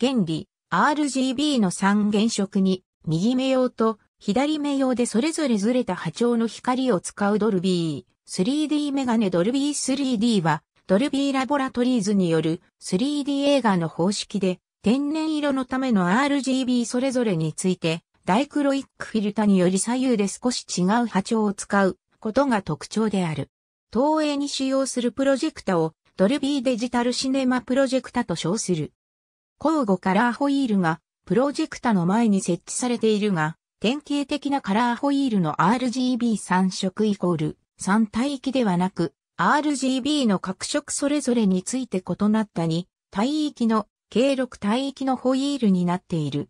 原理、RGB の3原色に、右目用と左目用でそれぞれずれた波長の光を使うドルビー、3D メガネドルビー 3D は、ドルビーラボラトリーズによる 3D 映画の方式で、天然色のための RGB それぞれについて、ダイクロイックフィルタにより左右で少し違う波長を使うことが特徴である。投影に使用するプロジェクタをドルビーデジタルシネマプロジェクタと称する。交互カラーホイールがプロジェクタの前に設置されているが、典型的なカラーホイールの RGB3 色イコール3帯域ではなく、RGB の各色それぞれについて異なったに、帯域の計6帯域のホイールになっている。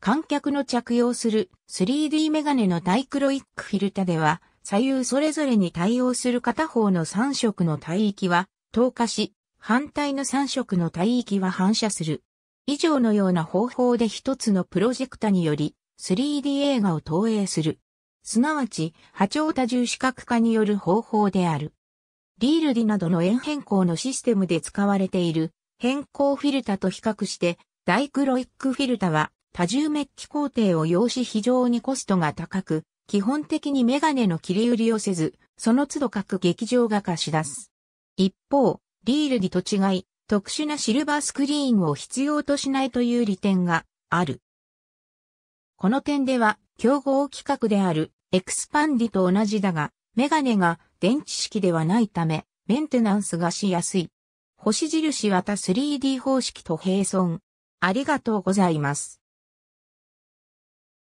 観客の着用する 3D メガネのダイクロイックフィルタでは、左右それぞれに対応する片方の3色の帯域は透過し、反対の3色の帯域は反射する。以上のような方法で一つのプロジェクタにより 3D 映画を投影する。すなわち、波長多重視覚化による方法である。リールディなどの円変更のシステムで使われている変更フィルタと比較して、ダイクロイックフィルタは多重メッキ工程を要し非常にコストが高く、基本的にメガネの切り売りをせず、その都度各劇場が貸し出す。一方、リールディと違い、特殊なシルバースクリーンを必要としないという利点がある。この点では、競合規格であるエクスパンディと同じだが、メガネが電池式ではないため、メンテナンスがしやすい。星印はた 3D 方式と並存。ありがとうございます。